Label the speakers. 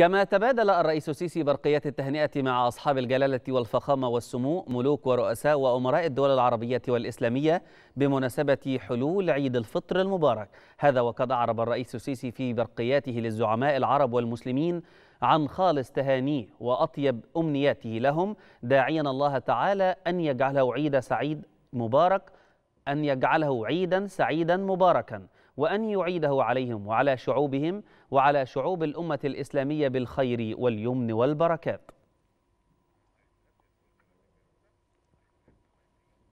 Speaker 1: كما تبادل الرئيس السيسي برقيات التهنئة مع أصحاب الجلالة والفخامة والسمو ملوك ورؤساء وأمراء الدول العربية والإسلامية بمناسبة حلول عيد الفطر المبارك هذا وقد أعرب الرئيس السيسي في برقياته للزعماء العرب والمسلمين عن خالص تهانيه وأطيب أمنياته لهم داعيا الله تعالى أن يجعله عيد سعيد مبارك أن يجعله عيدا سعيدا مباركا وأن يعيده عليهم وعلى شعوبهم وعلى شعوب الأمة الإسلامية بالخير واليمن والبركات